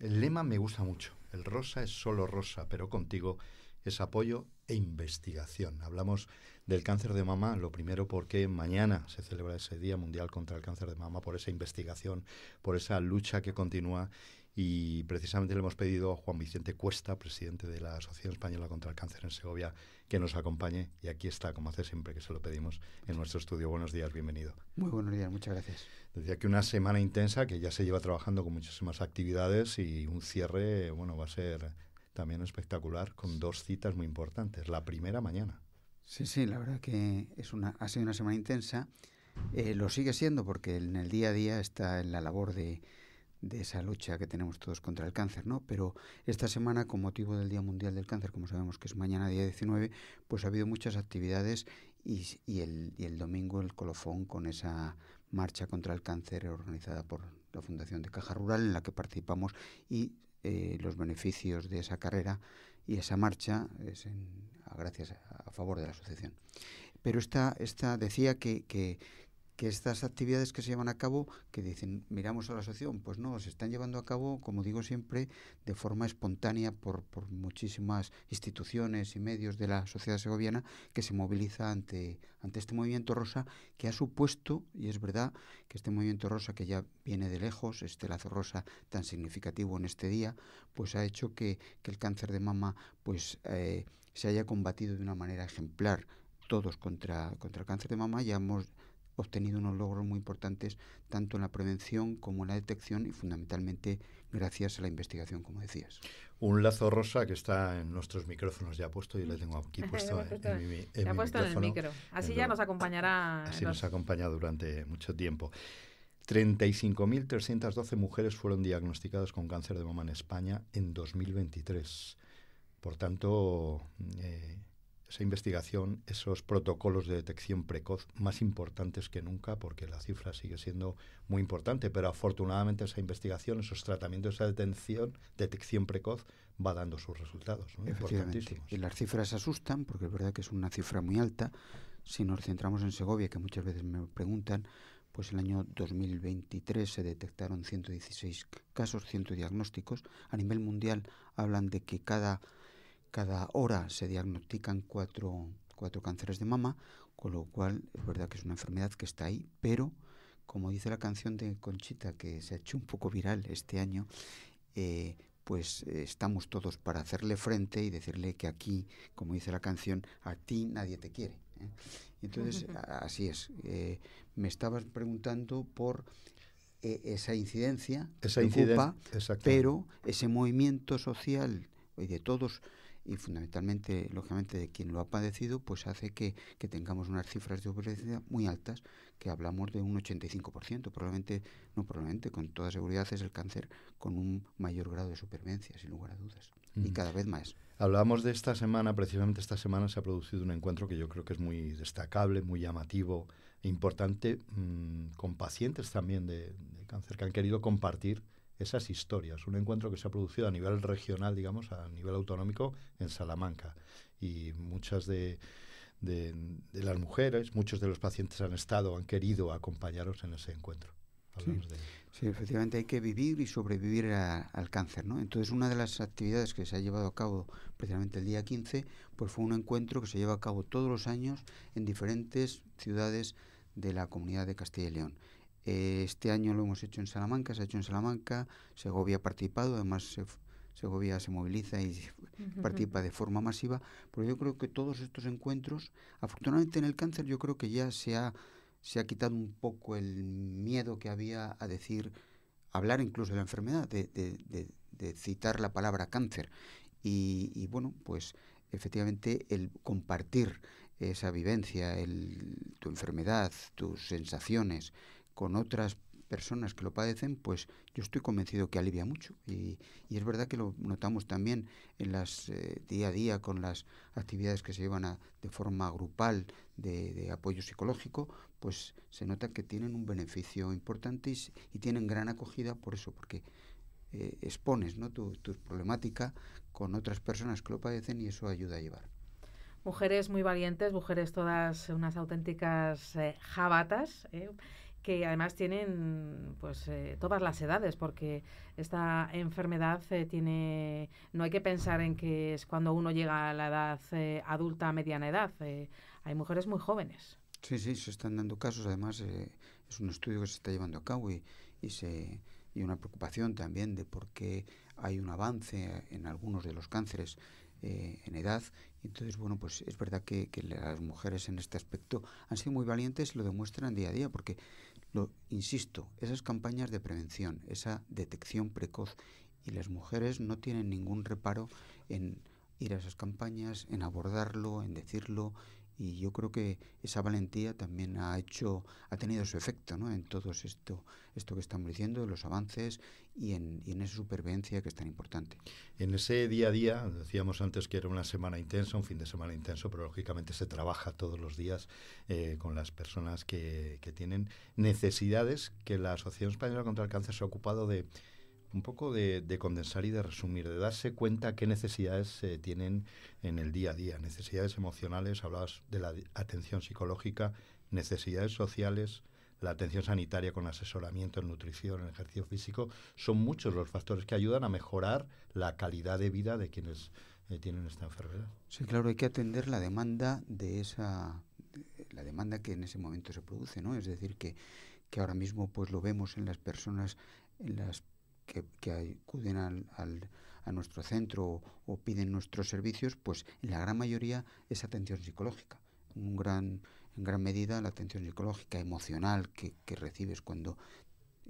El lema me gusta mucho. El rosa es solo rosa, pero contigo es apoyo e investigación. Hablamos del cáncer de mama, lo primero porque mañana se celebra ese Día Mundial contra el Cáncer de Mama por esa investigación, por esa lucha que continúa y precisamente le hemos pedido a Juan Vicente Cuesta, presidente de la Asociación Española contra el Cáncer en Segovia, que nos acompañe. Y aquí está, como hace siempre que se lo pedimos, en nuestro estudio. Buenos días, bienvenido. Muy buenos días, muchas gracias. Decía que una semana intensa que ya se lleva trabajando con muchísimas actividades y un cierre, bueno, va a ser también espectacular con dos citas muy importantes. La primera mañana. Sí, sí, la verdad que es una, ha sido una semana intensa. Eh, lo sigue siendo porque en el día a día está en la labor de de esa lucha que tenemos todos contra el cáncer, ¿no? Pero esta semana, con motivo del Día Mundial del Cáncer, como sabemos que es mañana día 19, pues ha habido muchas actividades y, el, y el domingo el colofón con esa marcha contra el cáncer organizada por la Fundación de Caja Rural, en la que participamos y eh, los beneficios de esa carrera y esa marcha es a, gracias a, favor de la asociación. Pero esta, esta decía que, que, que estas actividades que se llevan a cabo, que dicen, miramos a la asociación, pues no, se están llevando a cabo, como digo siempre, de forma espontánea por, por muchísimas instituciones y medios de la sociedad segoviana que se moviliza ante, ante este movimiento rosa que ha supuesto, y es verdad, que este movimiento rosa que ya viene de lejos, este lazo rosa tan significativo en este día, pues ha hecho que, el cáncer de mama pues eh, se haya combatido de una manera ejemplar todos contra, contra el cáncer de mama, ya hemos obtenido unos logros muy importantes tanto en la prevención como en la detección y fundamentalmente gracias a la investigación, como decías. Un lazo rosa que está en nuestros micrófonos ya puesto y le tengo aquí puesto, en, mi, el micro. Así ya nos acompañará. Así nos nos acompañado durante mucho tiempo. 35.312 mujeres fueron diagnosticadas con cáncer de mama en España en 2023. Por tanto, eh, esa investigación, esos protocolos de detección precoz más importantes que nunca, porque la cifra sigue siendo muy importante, pero afortunadamente esa investigación, esos tratamientos, esa detención, detección precoz, va dando sus resultados. Y las cifras asustan, porque es verdad que es una cifra muy alta. Si nos centramos en Segovia, que muchas veces me preguntan, pues el año 2023 se detectaron 116 casos, 100 diagnósticos. A nivel mundial hablan de que cada cada hora se diagnostican cuatro, cuatro cánceres de mama, con lo cual es verdad que es una enfermedad que está ahí, pero como dice la canción de Conchita, que se ha hecho un poco viral este año, eh, pues eh, estamos todos para hacerle frente y decirle que aquí, como dice la canción, a ti nadie te quiere. ¿eh? Entonces, así es. me estabas preguntando por esa incidencia, esa incidencia pero ese movimiento social y de todos y fundamentalmente, lógicamente, de quien lo ha padecido, pues hace que, tengamos unas cifras de obesidad muy altas, que hablamos de un 85%, probablemente, no probablemente, con toda seguridad es el cáncer con un mayor grado de supervivencia, sin lugar a dudas, y mm. cada vez más. hablamos de esta semana, precisamente esta semana se ha producido un encuentro que yo creo que es muy destacable, muy llamativo, e importante, mm, con pacientes también de cáncer que han querido compartir esas historias. Un encuentro que se ha producido a nivel regional, digamos, a nivel autonómico en Salamanca. Y muchas de, las mujeres, muchos de los pacientes han estado, han querido acompañaros en ese encuentro. Sí. efectivamente hay que vivir y sobrevivir al cáncer, ¿no? Entonces una de las actividades que se ha llevado a cabo precisamente el día 15, pues fue un encuentro que se lleva a cabo todos los años en diferentes ciudades de la comunidad de Castilla y León. Eh, este año lo hemos hecho en Salamanca, se ha hecho en Salamanca, Segovia ha participado, además Segovia se moviliza y participa de forma masiva, pero yo creo que todos estos encuentros, afortunadamente en el cáncer, yo creo que ya se ha, se ha quitado un poco el miedo que había a decir, hablar incluso de la enfermedad, de, citar la palabra cáncer. Y, bueno, pues efectivamente el compartir esa vivencia, el, tu enfermedad, tus sensaciones, con otras personas que lo padecen, pues yo estoy convencido que alivia mucho. Y, es verdad que lo notamos también en las eh, día a día con las actividades que se llevan de forma grupal de, apoyo psicológico, pues se nota que tienen un beneficio importante y, tienen gran acogida por eso, porque eh, expones ¿no? tu, problemática con otras personas que lo padecen y eso ayuda a llevar mujeres muy valientes, mujeres todas unas auténticas eh, jabatas, ¿eh? que además tienen pues eh, todas las edades porque esta enfermedad eh, tiene no hay que pensar en que es cuando uno llega a la edad eh, adulta a mediana edad hay mujeres muy jóvenes sí sí se están dando casos además es un estudio que se está llevando a cabo y, y se una preocupación también de por qué hay un avance en algunos de los cánceres en edad. Entonces, bueno, pues es verdad que, que, las mujeres en este aspecto han sido muy valientes, lo demuestran día a día, porque insisto, esas campañas de prevención, esa detección precoz y las mujeres no tienen ningún reparo en ir a esas campañas, en abordarlo, en decirlo y yo creo que esa valentía también ha hecho ha tenido su efecto en todo esto esto que estamos diciendo en los avances y en, esa supervivencia que es tan importante en ese día a día decíamos antes que era una semana intensa un fin de semana intenso pero lógicamente se trabaja todos los días eh, con las personas que, que tienen necesidades que la asociación española contra el cáncer se ha ocupado de un poco de, condensar y de resumir, de darse cuenta qué necesidades se tienen en el día a día, necesidades emocionales, hablabas de la atención psicológica, necesidades sociales, la atención sanitaria con asesoramiento en nutrición, en ejercicio físico, son muchos los factores que ayudan a mejorar la calidad de vida de quienes eh, tienen esta enfermedad. Sí, claro, hay que atender la demanda de esa la demanda que en ese momento se produce, ¿no? Es decir que que ahora mismo pues lo vemos en las personas en las que, acuden a nuestro centro o, piden nuestros servicios, pues en la gran mayoría es atención psicológica. En, gran, en gran medida la atención psicológica, emocional que, que recibes cuando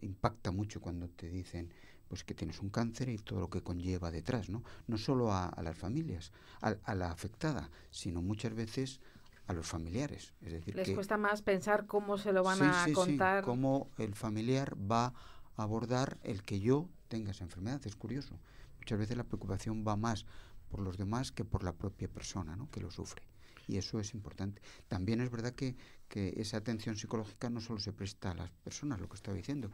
impacta mucho cuando te dicen pues que tienes un cáncer y todo lo que conlleva detrás, ¿no? No solo a, las familias, a, la afectada, sino muchas veces a los familiares. Es decir, les cuesta más pensar cómo se lo van a contar. Sí, cómo el familiar va abordar el que yo tenga esa enfermedad. Es curioso. Muchas veces la preocupación va más por los demás que por la propia persona que lo sufre. Y eso es importante. También es verdad que, esa atención psicológica no solo se presta a las personas, lo que estaba diciendo,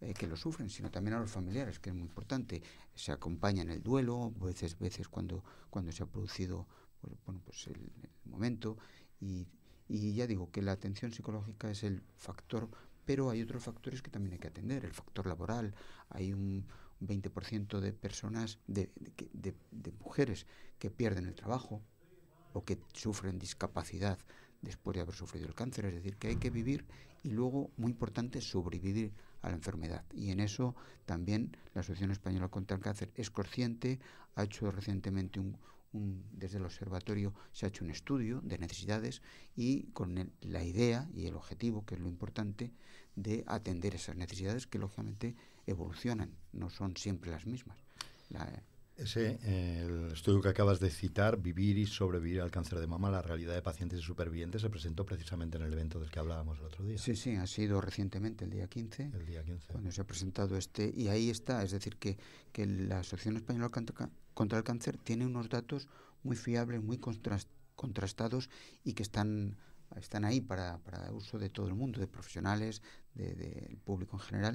eh, que lo sufren, sino también a los familiares, que es muy importante. Se acompaña en el duelo, veces, veces cuando, cuando se ha producido pues, pues el, momento. Y, y ya digo que la atención psicológica es el factor pero hay otros factores que también hay que atender, el factor laboral, hay un 20% de personas, de, mujeres que pierden el trabajo o que sufren discapacidad después de haber sufrido el cáncer, es decir, que hay que vivir y luego, muy importante, sobrevivir a la enfermedad. Y en eso también la Asociación Española contra el Cáncer es consciente, ha hecho recientemente un, desde el observatorio se ha hecho un estudio de necesidades y con la idea y el objetivo, que es lo importante, de atender esas necesidades que lógicamente evolucionan, no son siempre las mismas. ese, estudio que acabas de citar, Vivir y sobrevivir al cáncer de mama, la realidad de pacientes y supervivientes, se presentó precisamente en el evento del que hablábamos el otro día. Sí, sí, ha sido recientemente, el día 15. El día 15. Cuando se ha presentado este, y ahí está, es decir, que, la Asociación Española contra el cáncer tiene unos datos muy fiables, muy contrastados y que están, están ahí para, para, uso de todo el mundo, de profesionales, del público en general.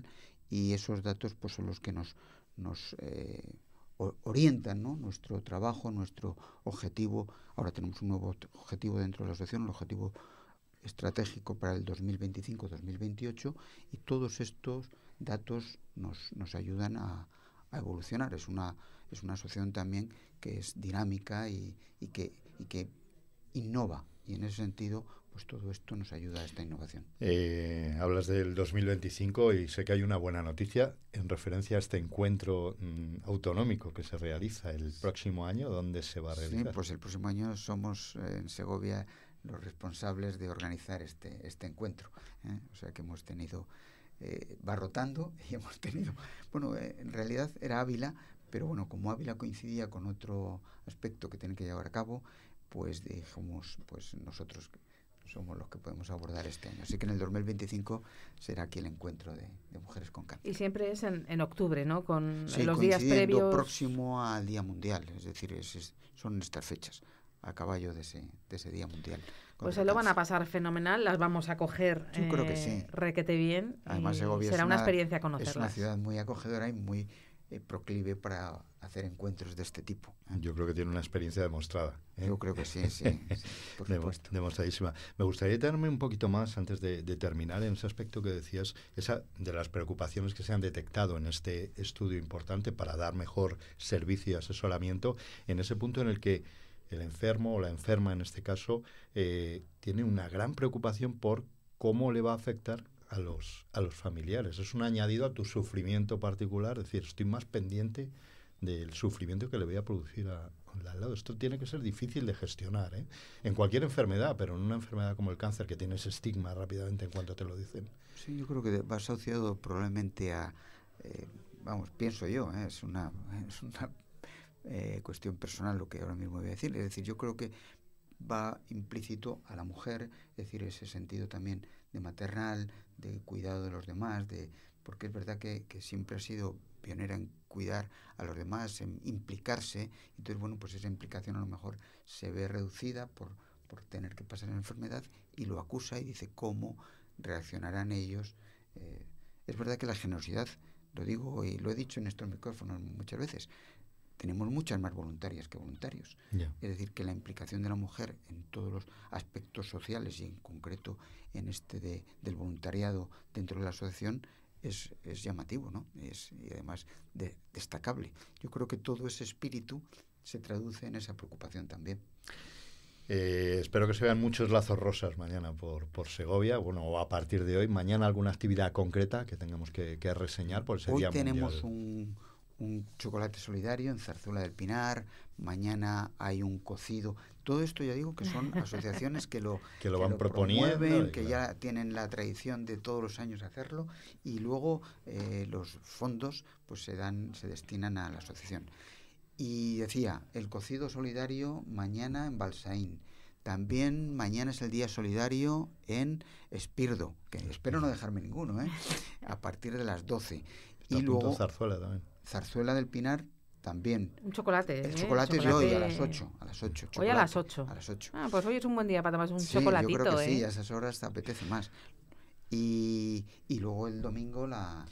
Y esos datos pues, son los que nos, nos eh, orientan nuestro trabajo, nuestro objetivo. Ahora tenemos un nuevo objetivo dentro de la asociación, el objetivo estratégico para el 2025-2028 y todos estos datos nos, nos ayudan a, a evolucionar. Es una, es una asociación también que es dinámica y, y, que, y que innova. Y en ese sentido, pues todo esto nos ayuda a esta innovación. Eh, hablas del 2025 y sé que hay una buena noticia en referencia a este encuentro mm, autonómico que se realiza el próximo año. ¿Dónde se va a realizar? Sí, pues el próximo año somos eh, en Segovia los responsables de organizar este, este encuentro. ¿eh? O sea que hemos tenido eh, rotando y hemos tenido, bueno, eh, en realidad era Ávila, pero bueno, como Ávila coincidía con otro aspecto que tiene que llevar a cabo, pues dijimos, pues nosotros somos los que podemos abordar este año. Así que en el 2025 será aquí el encuentro de, mujeres con cáncer. Y siempre es en, octubre, ¿no? Con los días previos. próximo al Día Mundial, es decir, son estas fechas a caballo de ese, Día Mundial. Pues se lo van a pasar fenomenal, las vamos a coger eh, requete bien. Además, será una, experiencia conocerlas. Es una ciudad muy acogedora y muy eh, proclive para hacer encuentros de este tipo. Yo creo que tiene una experiencia demostrada. ¿eh? Yo creo que sí, sí, Demostradísima. Me gustaría darme un poquito más antes de, terminar en ese aspecto que decías, esa de las preocupaciones que se han detectado en este estudio importante para dar mejor servicio y asesoramiento, en ese punto en el que el enfermo o la enferma en este caso eh, tiene una gran preocupación por cómo le va a afectar a los, a los familiares. Es un añadido a tu sufrimiento particular, es decir, estoy más pendiente del sufrimiento que le voy a producir al lado. Esto tiene que ser difícil de gestionar, ¿eh? en cualquier enfermedad, pero en una enfermedad como el cáncer, que tienes estigma rápidamente en cuanto te lo dicen. Sí, yo creo que va asociado probablemente a, eh, vamos, pienso yo, es una eh, cuestión personal lo que ahora mismo voy a decir. Es decir, yo creo que va implícito a la mujer, es decir, ese sentido también de maternal, de cuidado de los demás, de porque es verdad que, siempre ha sido pionera en cuidar a los demás, en implicarse, entonces bueno, pues esa implicación a lo mejor se ve reducida por, tener que pasar la enfermedad y lo acusa y dice cómo reaccionarán ellos. Eh, es verdad que la generosidad, lo digo y lo he dicho en estos micrófonos muchas veces, tenemos muchas más voluntarias que voluntarios. Es decir, que la implicación de la mujer en todos los aspectos sociales y en concreto en este de, del voluntariado dentro de la asociación es, llamativo, ¿no? Es, y además destacable. Yo creo que todo ese espíritu se traduce en esa preocupación también. Eh, espero que se vean muchos lazos rosas mañana por, por Segovia, bueno, a partir de hoy. Mañana alguna actividad concreta que tengamos que, reseñar por ese hoy tenemos un un chocolate solidario en Zarzuela del Pinar, mañana hay un cocido. Todo esto ya digo que son asociaciones que lo, que lo, van proponiendo, que ya tienen la tradición de todos los años hacerlo y luego eh, los fondos pues se dan se destinan a la asociación. Y decía, el cocido solidario mañana en Balsaín. También mañana es el Día Solidario en Espirdo, que espero no dejarme ninguno, ¿eh? a partir de las 12. y luego Zarzuela también. Zarzuela del Pinar también. Un chocolate. El chocolate, eh, chocolate hoy, a las 8. A las hoy a las 8. las Ah, pues hoy es un buen día para tomar un sí, Yo creo que sí, ¿eh? a esas horas te apetece más. Y, luego el domingo la,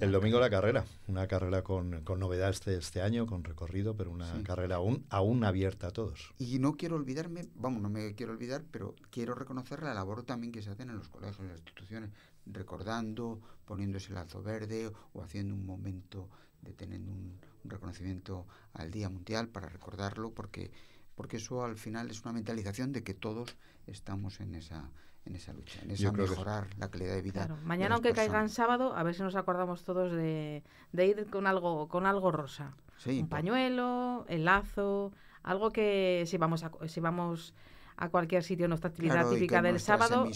El domingo la carrera, una carrera con, con novedades este, este año, con recorrido, pero una carrera aún, aún abierta a todos. Y no quiero olvidarme, vamos, no me quiero olvidar, pero quiero reconocer la labor también que se hacen en los colegios, en las instituciones, recordando, poniéndose el lazo verde o haciendo un momento de tener un, reconocimiento al Día Mundial para recordarlo, porque, porque eso al final es una mentalización de que todos estamos en esa, en esa lucha, en esa mejorar la calidad de vida. Claro. Mañana, aunque caiga en sábado, a ver si nos acordamos todos de, de ir con algo, con algo rosa. un pañuelo, el lazo, algo que si vamos a, si vamos a cualquier sitio, nuestra actividad típica del sábado.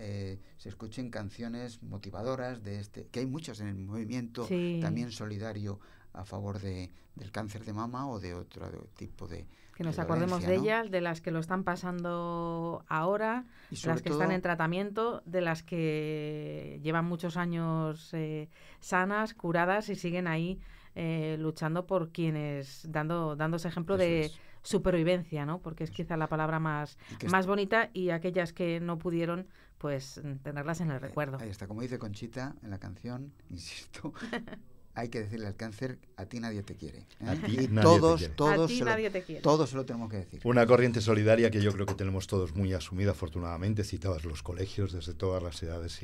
Eh, se escuchen canciones motivadoras de este, que hay muchas en el movimiento también solidario a favor de, del cáncer de mama o de otro tipo de... Que nos acordemos de ellas, de las que lo están pasando ahora, las que están en tratamiento, de las que llevan muchos años eh, sanas, curadas y siguen ahí eh, luchando por quienes, dando, dando ese ejemplo de supervivencia, ¿no? Porque es quizá la palabra más, más bonita y aquellas que no pudieron pues mm, tenerlas en el eh, recuerdo. Ahí está, como dice Conchita en la canción, insisto, hay que decirle al cáncer, a ti nadie te quiere. ¿eh? A ti nadie te quiere. todos, te quiere. todos se lo tenemos que decir. Una corriente solidaria que yo creo que tenemos todos muy asumida, afortunadamente, citabas los colegios desde todas las edades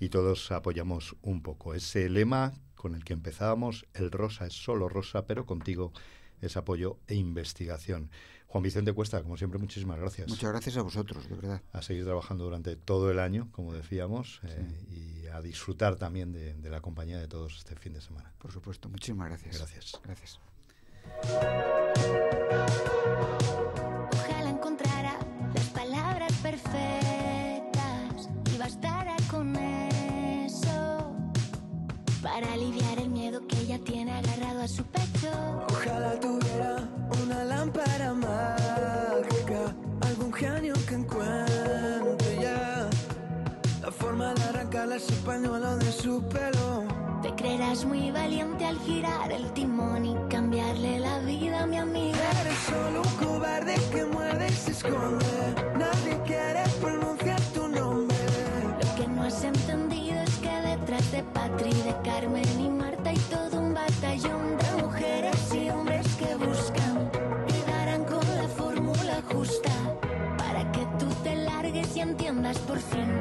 y todos apoyamos un poco. Ese lema con el que empezábamos, el rosa es solo rosa, pero contigo es apoyo e investigación. Juan Vicente Cuesta, como siempre, muchísimas gracias. Muchas gracias a vosotros, de verdad. A seguir trabajando durante todo el año, como decíamos, eh, y a disfrutar también de, de la compañía de todos este fin de semana. Por supuesto, muchísimas gracias. Gracias. Gracias. Ojalá encontrara las palabras perfectas y bastara con eso para aliviar el miedo que ella tiene agarrado a su pecho. ese de su pelo. Te creerás muy valiente al girar el timón y cambiarle la vida a mi amiga. Eres solo un cobarde que muerde y se esconde. Nadie quiere pronunciar tu nombre. Lo que no has entendido es que detrás de Patri, de Carmen y Marta hay todo un batallón de mujeres y hombres que buscan y darán con la fórmula justa para que tú te largues y entiendas por fin.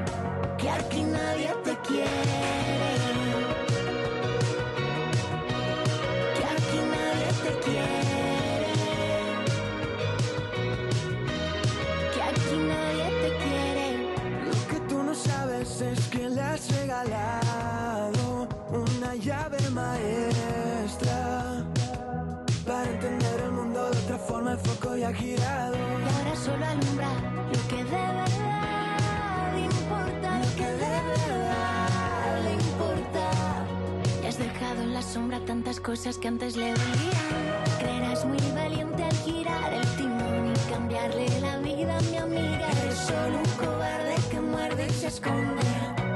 Es que le has regalado una llave maestra para entender el mundo de otra forma, el foco ya ha girado. Y ahora solo alumbra lo que de verdad importa, lo que de verdad le importa. Y has dejado en la sombra tantas cosas que antes le dolían. Creerás muy valiente al girar el timón cambiarle la vida a mi amiga. Eres solo un cobarde que muerde y se esconde.